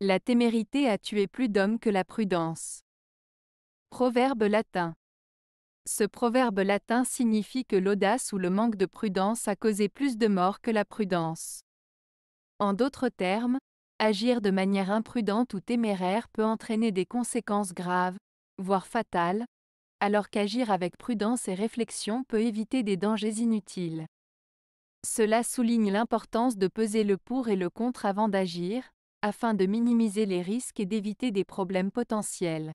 La témérité a tué plus d'hommes que la prudence. Proverbe latin. Ce proverbe latin signifie que l'audace ou le manque de prudence a causé plus de morts que la prudence. En d'autres termes, agir de manière imprudente ou téméraire peut entraîner des conséquences graves, voire fatales, alors qu'agir avec prudence et réflexion peut éviter des dangers inutiles. Cela souligne l'importance de peser le pour et le contre avant d'agir, afin de minimiser les risques et d'éviter des problèmes potentiels.